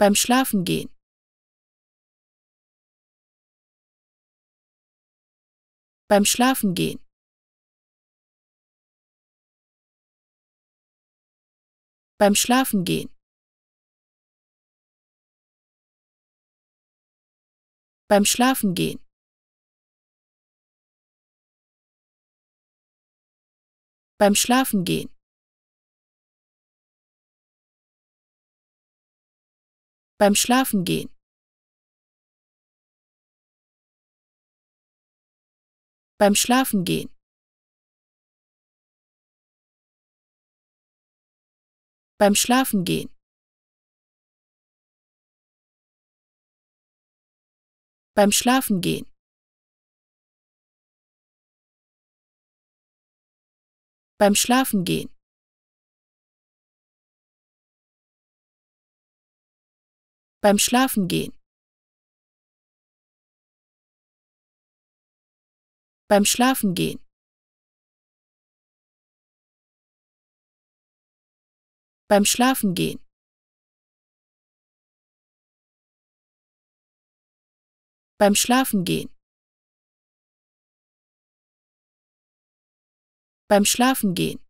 beim Schlafengehen. Beim Schlafengehen. Beim Schlafengehen. Beim Schlafengehen. Beim Schlafengehen. beim Schlafengehen. Beim Schlafengehen. Beim Schlafengehen. Beim Schlafengehen. Beim Schlafengehen. beim Schlafengehen. Beim Schlafengehen. Beim Schlafengehen. Beim Schlafengehen. Beim Schlafengehen.